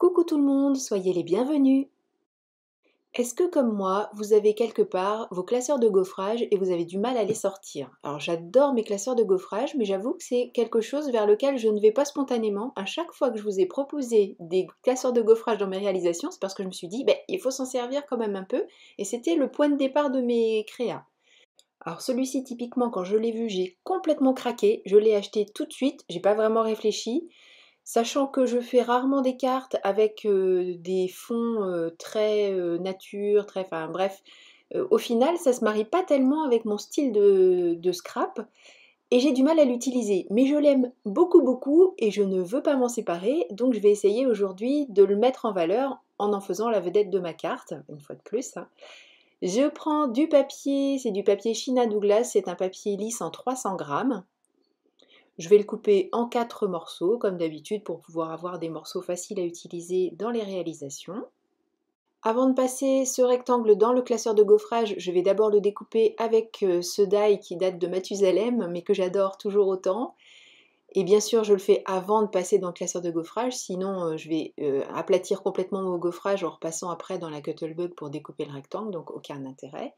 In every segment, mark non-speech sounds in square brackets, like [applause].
Coucou tout le monde, soyez les bienvenus Est-ce que comme moi, vous avez quelque part vos classeurs de gaufrage et vous avez du mal à les sortir Alors j'adore mes classeurs de gaufrage, mais j'avoue que c'est quelque chose vers lequel je ne vais pas spontanément. À chaque fois que je vous ai proposé des classeurs de gaufrage dans mes réalisations, c'est parce que je me suis dit, ben, il faut s'en servir quand même un peu, et c'était le point de départ de mes créas. Alors celui-ci typiquement quand je l'ai vu j'ai complètement craqué, je l'ai acheté tout de suite, j'ai pas vraiment réfléchi, Sachant que je fais rarement des cartes avec des fonds très nature, très. Enfin bref, au final, ça se marie pas tellement avec mon style de, scrap et j'ai du mal à l'utiliser. Mais je l'aime beaucoup, beaucoup et je ne veux pas m'en séparer, donc je vais essayer aujourd'hui de le mettre en valeur en en faisant la vedette de ma carte, une fois de plus. Hein. Je prends du papier, c'est du papier China Douglas, c'est un papier lisse en 300 grammes. Je vais le couper en quatre morceaux, comme d'habitude, pour pouvoir avoir des morceaux faciles à utiliser dans les réalisations. Avant de passer ce rectangle dans le classeur de gaufrage, je vais d'abord le découper avec euh, ce die qui date de Mathusalem, mais que j'adore toujours autant. Et bien sûr, je le fais avant de passer dans le classeur de gaufrage, sinon euh, je vais euh, aplatir complètement mon gaufrage en repassant après dans la cuttlebug pour découper le rectangle, donc aucun intérêt.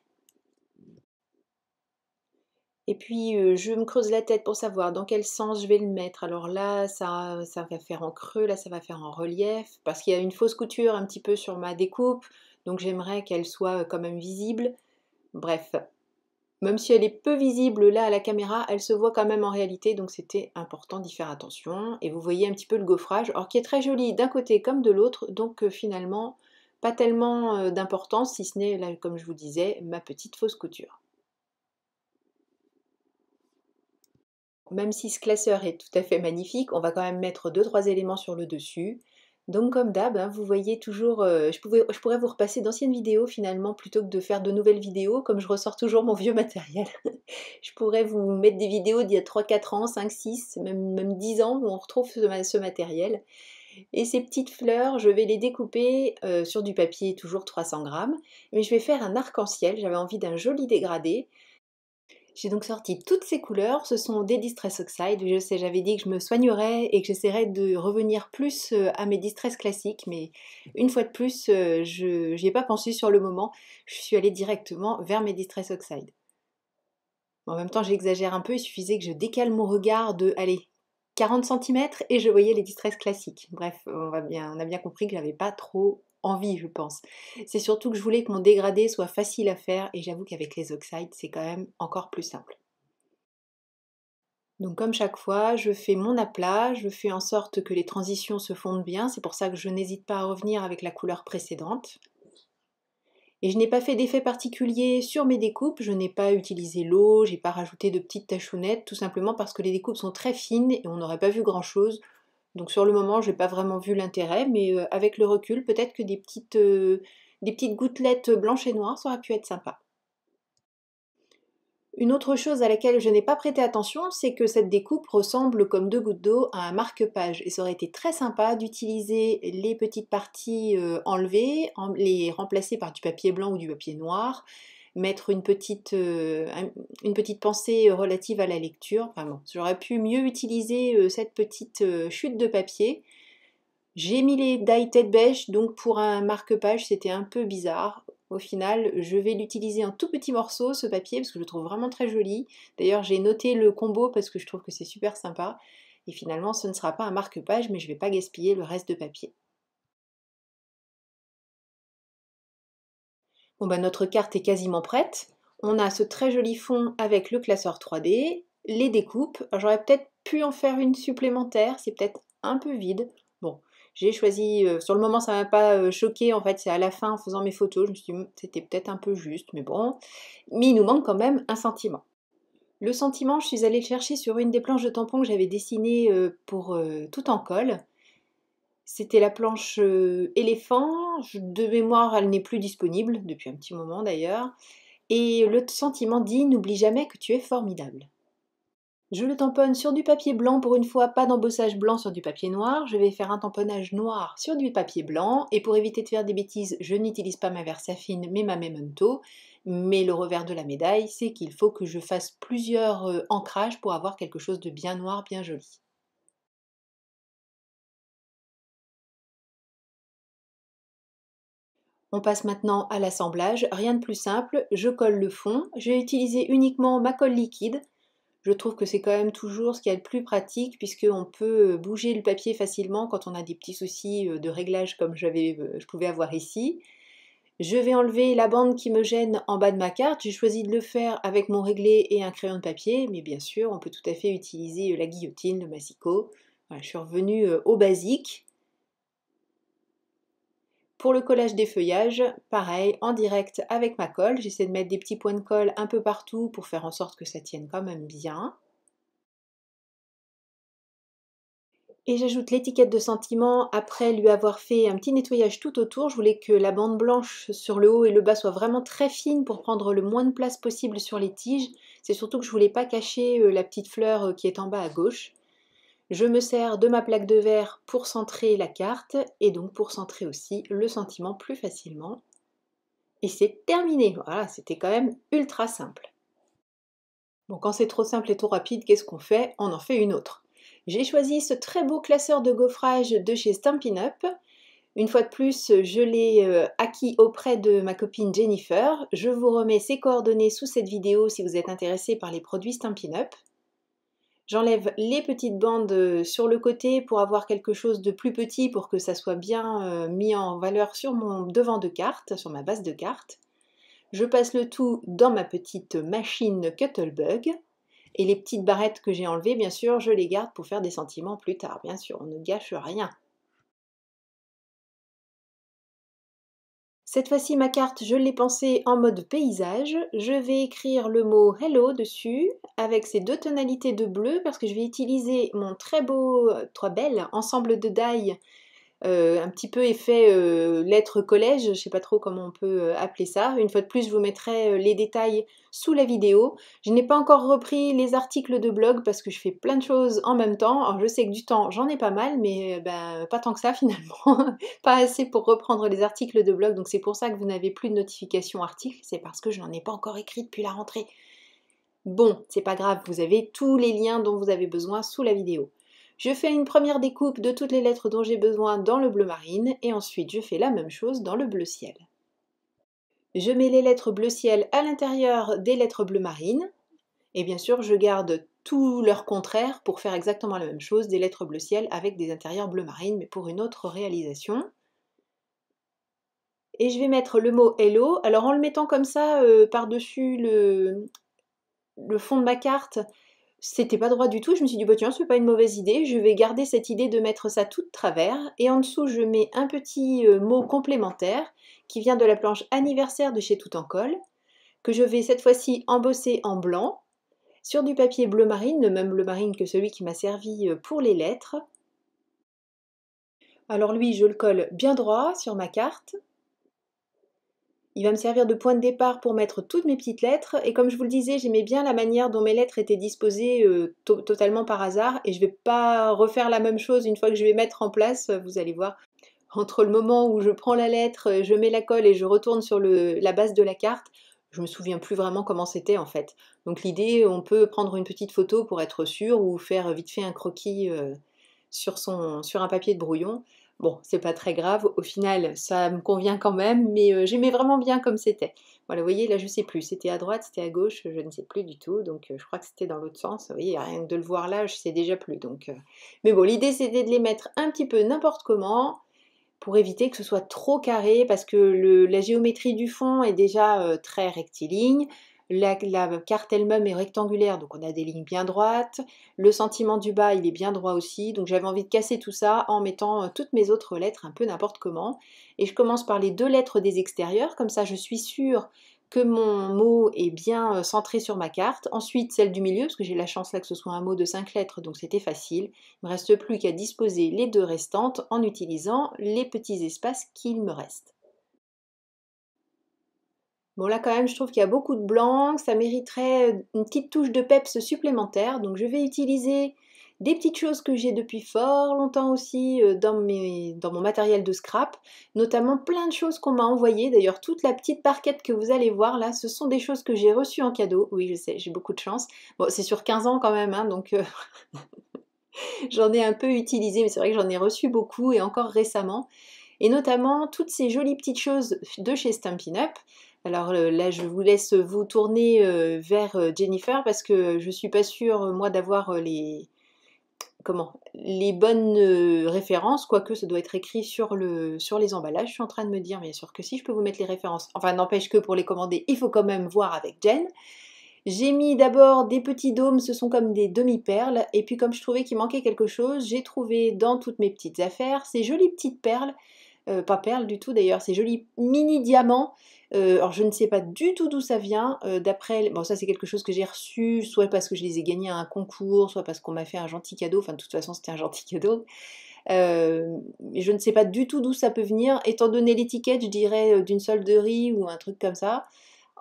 Et puis euh, je me creuse la tête pour savoir dans quel sens je vais le mettre. Alors là, ça, ça va faire en creux, là ça va faire en relief, parce qu'il y a une fausse couture un petit peu sur ma découpe, donc j'aimerais qu'elle soit euh, quand même visible. Bref, même si elle est peu visible là à la caméra, elle se voit quand même en réalité, donc c'était important d'y faire attention. Et vous voyez un petit peu le gaufrage, or qui est très joli d'un côté comme de l'autre, donc euh, finalement pas tellement d'importance, si ce n'est, là, comme je vous disais, ma petite fausse couture. même si ce classeur est tout à fait magnifique, on va quand même mettre deux trois éléments sur le dessus. Donc comme d'hab, hein, vous voyez toujours, euh, je, je, pourrais vous repasser d'anciennes vidéos finalement plutôt que de faire de nouvelles vidéos, comme je ressors toujours mon vieux [laughs] matériel. je pourrais vous mettre des vidéos d'il y a 3, 4 ans, 5, 6, même, même 10 ans où on retrouve ce, matériel. Et ces petites fleurs, je vais les découper euh, sur du papier, toujours 300 grammes, mais je vais faire un arc-en-ciel, j'avais envie d'un joli dégradé. J'ai donc sorti toutes ces couleurs, ce sont des Distress Oxide. Je sais, j'avais dit que je me soignerais et que j'essaierais de revenir plus euh, à mes Distress classiques, mais une fois de plus, euh, je n'y ai pas pensé sur le moment. Je suis allée directement vers mes Distress Oxide. En même temps, j'exagère un peu, il suffisait que je décale mon regard de, allez, 40 cm et je voyais les Distress classiques. Bref, on, on a bien compris que j'avais pas trop envie, je pense. C'est surtout que je voulais que mon dégradé soit facile à faire et j'avoue qu'avec les oxydes, c'est quand même encore plus simple. Donc comme chaque fois, je fais mon aplat, je fais en sorte que les transitions se fondent bien, c'est pour ça que je n'hésite pas à revenir avec la couleur précédente. Et je n'ai pas fait d'effet particulier sur mes découpes, je n'ai pas utilisé l'eau, j'ai pas rajouté de petites tachounettes, tout simplement parce que les découpes sont très fines et on n'aurait pas vu grand chose. Donc sur le moment, je n'ai pas vraiment vu l'intérêt, mais euh, avec le recul, peut-être que des petites, euh, des petites gouttelettes blanches et noires, ça aurait pu être sympa. Une autre chose à laquelle je n'ai pas prêté attention, c'est que cette découpe ressemble comme deux gouttes d'eau à un marque-page. Et ça aurait été très sympa d'utiliser les petites parties euh, enlevées, les remplacer par du papier blanc ou du papier noir, mettre une petite, euh, une petite pensée relative à la lecture. j'aurais pu mieux utiliser euh, cette petite euh, chute de papier. J'ai mis les die tête beige, donc pour un marque-page, c'était un peu bizarre. Au final, je vais l'utiliser en tout petit morceau, ce papier, parce que je le trouve vraiment très joli. D'ailleurs, j'ai noté le combo parce que je trouve que c'est super sympa. Et finalement, ce ne sera pas un marque-page, mais je ne vais pas gaspiller le reste de papier. Bon, bah, notre carte est quasiment prête. On a ce très joli fond avec le classeur 3D, les découpes. J'aurais peut-être pu en faire une supplémentaire, c'est peut-être un peu vide. Bon, j'ai choisi, euh, sur le moment ça m'a pas euh, choqué, en fait c'est à la fin en faisant mes photos, je me suis dit hmm, c'était peut-être un peu juste, mais bon. Mais il nous manque quand même un sentiment. Le sentiment, je suis allée le chercher sur une des planches de tampons que j'avais dessinées euh, pour tout en colle. C'était la planche euh, éléphant. De mémoire, elle n'est plus disponible, depuis un petit moment d'ailleurs. Et le sentiment dit N'oublie jamais que tu es formidable. Je le tamponne sur du papier blanc pour une fois, pas d'embossage blanc sur du papier noir. Je vais faire un tamponnage noir sur du papier blanc. Et pour éviter de faire des bêtises, je n'utilise pas ma Versafine mais ma Memento. Mais le revers de la médaille, c'est qu'il faut que je fasse plusieurs euh, ancrages pour avoir quelque chose de bien noir, bien joli. On passe maintenant à l'assemblage. Rien de plus simple, je colle le fond. vais utiliser uniquement ma colle liquide. Je trouve que c'est quand même toujours ce qui est le plus pratique puisqu'on peut euh, bouger le papier facilement quand on a des petits soucis euh, de réglage comme euh, je pouvais avoir ici. Je vais enlever la bande qui me gêne en bas de ma carte. J'ai choisi de le faire avec mon réglé et un crayon de papier, mais bien sûr, on peut tout à fait utiliser la guillotine, le massicot. je suis revenue au basique. Pour le collage des feuillages, pareil, en direct avec ma colle, j'essaie de mettre des petits points de colle un peu partout pour faire en sorte que ça tienne quand même bien. Et j'ajoute l'étiquette de sentiment après lui avoir fait un petit nettoyage tout autour. Je voulais que la bande blanche sur le haut et le bas soit vraiment très fine pour prendre le moins de place possible sur les tiges. C'est surtout que je voulais pas cacher euh, la petite fleur euh, qui est en bas à gauche. Je me sers de ma plaque de verre pour centrer la carte et donc pour centrer aussi le sentiment plus facilement. Et c'est terminé. Voilà, c'était quand même ultra simple. Bon, quand c'est trop simple et trop rapide, qu'est-ce qu'on fait On en fait une autre. J'ai choisi ce très beau classeur de gaufrage de chez Stampin' Up. Une fois de plus, je l'ai euh, acquis auprès de ma copine Jennifer. Je vous remets ses coordonnées sous cette vidéo si vous êtes intéressé par les produits Stampin' Up. J'enlève les petites bandes euh, sur le côté pour avoir quelque chose de plus petit pour que ça soit bien euh, mis en valeur sur mon devant de carte, sur ma base de carte. Je passe le tout dans ma petite machine Cuttlebug. Et les petites barrettes que j'ai enlevées, bien sûr, je les garde pour faire des sentiments plus tard. Bien sûr, on ne gâche rien. Cette fois-ci, ma carte, je l'ai pensée en mode paysage. Je vais écrire le mot hello dessus avec ces deux tonalités de bleu parce que je vais utiliser mon très beau, euh, trois bel ensemble de die euh, un petit peu effet euh, lettre collège, je sais pas trop comment on peut euh, appeler ça. Une fois de plus, je vous mettrai les détails sous la vidéo. Je n'ai pas encore repris les articles de blog parce que je fais plein de choses en même temps. Alors je sais que du temps j'en ai pas mal, mais ben, pas tant que ça [laughs] finalement. pas assez pour reprendre les articles de blog, donc c'est pour ça que vous n'avez plus de notification article, c'est parce que je n'en ai pas encore écrit depuis la rentrée. Bon, c'est pas grave, vous avez tous les liens dont vous avez besoin sous la vidéo. Je fais une première découpe de toutes les lettres dont j'ai besoin dans le bleu marine et ensuite je fais la même chose dans le bleu ciel. Je mets les lettres bleu ciel à l'intérieur des lettres bleu marine et bien sûr je garde tout leur contraire pour faire exactement la même chose, des lettres bleu ciel avec des intérieurs bleu marine mais pour une autre réalisation et je vais mettre le mot hello. Alors en le mettant comme ça euh, par-dessus le, fond de ma carte, c'était pas droit du tout. Je me suis dit, bah ce c'est pas une mauvaise idée. Je vais garder cette idée de mettre ça tout de travers. Et en dessous, je mets un petit euh, mot complémentaire qui vient de la planche anniversaire de chez Tout en Colle, que je vais cette fois-ci embosser en blanc sur du papier bleu marine, le même bleu marine que celui qui m'a servi euh, pour les lettres. Alors lui, je le colle bien droit sur ma carte il va me servir de point de départ pour mettre toutes mes petites lettres et comme je vous le disais, j'aimais bien la manière dont mes lettres étaient disposées euh, totalement par hasard et je vais pas refaire la même chose une fois que je vais mettre en place, vous allez voir. Entre le moment où je prends la lettre, je mets la colle et je retourne sur la base de la carte, je ne me souviens plus vraiment comment c'était en fait. Donc l'idée, on peut prendre une petite photo pour être sûr ou faire vite fait un croquis euh, sur un papier de brouillon. Bon, c'est pas très grave, au final ça me convient quand même, mais euh, j'aimais vraiment bien comme c'était. Voilà, vous voyez, là je sais plus, c'était à droite, c'était à gauche, je ne sais plus du tout, donc euh, je crois que c'était dans l'autre sens. Vous voyez, rien que de le voir là, je sais déjà plus. Donc, euh. Mais bon, l'idée c'était de les mettre un petit peu n'importe comment pour éviter que ce soit trop carré parce que la géométrie du fond est déjà très rectiligne. La, carte elle-même est rectangulaire, donc on a des lignes bien droites. Le sentiment du bas, il est bien droit aussi. Donc j'avais envie de casser tout ça en mettant euh, toutes mes autres lettres un peu n'importe comment. Et je commence par les deux lettres des extérieurs, comme ça je suis sûre que mon mot est bien euh, centré sur ma carte. Ensuite, celle du milieu, parce que j'ai la chance là que ce soit un mot de cinq lettres, donc c'était facile. Il ne me reste plus qu'à disposer les deux restantes en utilisant les petits espaces qu'il me reste. Bon là quand même je trouve qu'il y a beaucoup de blancs, ça mériterait euh, une petite touche de peps supplémentaire, donc je vais utiliser des petites choses que j'ai depuis fort longtemps aussi euh, dans, dans, mon matériel de scrap, notamment plein de choses qu'on m'a envoyées, d'ailleurs toute la petite parquette que vous allez voir là, ce sont des choses que j'ai reçues en cadeau, oui je sais, j'ai beaucoup de chance, bon c'est sur 15 ans quand même, hein, donc euh, [laughs] j'en ai un peu utilisé, mais c'est vrai que j'en ai reçu beaucoup et encore récemment, et notamment toutes ces jolies petites choses de chez Stampin' Up, alors euh, là, je vous laisse vous tourner euh, vers euh, Jennifer parce que je ne suis pas sûre, moi, d'avoir les, comment les bonnes références, quoique ça doit être écrit sur, sur les emballages. Je suis en train de me dire, bien sûr que si, je peux vous mettre les références. Enfin, n'empêche que pour les commander, il faut quand même voir avec Jen. J'ai mis d'abord des petits dômes, ce sont comme des demi-perles. Et puis, comme je trouvais qu'il manquait quelque chose, j'ai trouvé dans toutes mes petites affaires ces jolies petites perles. pas perles du tout d'ailleurs, ces jolis mini diamants euh, alors je ne sais pas du tout d'où ça vient. Euh, d'après, bon ça c'est quelque chose que j'ai reçu, soit parce que je les ai gagnés à un concours, soit parce qu'on m'a fait un gentil cadeau. Enfin de toute façon c'était un gentil [laughs] cadeau. Euh, je ne sais pas du tout d'où ça peut venir. Étant donné l'étiquette, je dirais d'une solderie ou un truc comme ça.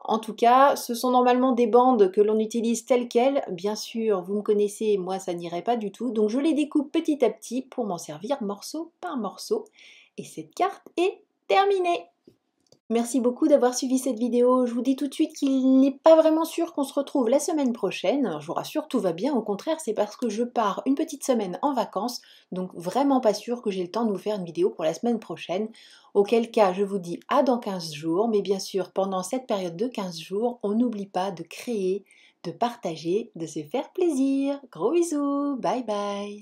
En tout cas, ce sont normalement des bandes que l'on utilise telles quelles. Bien sûr, vous me connaissez, moi ça n'irait pas du tout. Donc je les découpe petit à petit pour m'en servir morceau par morceau. Et cette carte est terminée. Merci beaucoup d'avoir suivi cette vidéo. Je vous dis tout de suite qu'il n'est pas vraiment sûr qu'on se retrouve la semaine prochaine. je vous rassure, tout va bien. Au contraire, c'est parce que je pars une petite semaine en vacances. Donc vraiment pas sûr que j'ai le temps de vous faire une vidéo pour la semaine prochaine. Auquel cas, je vous dis à dans 15 jours. Mais bien sûr, pendant cette période de 15 jours, on n'oublie pas de créer, de partager, de se faire plaisir. Gros bisous. Bye bye.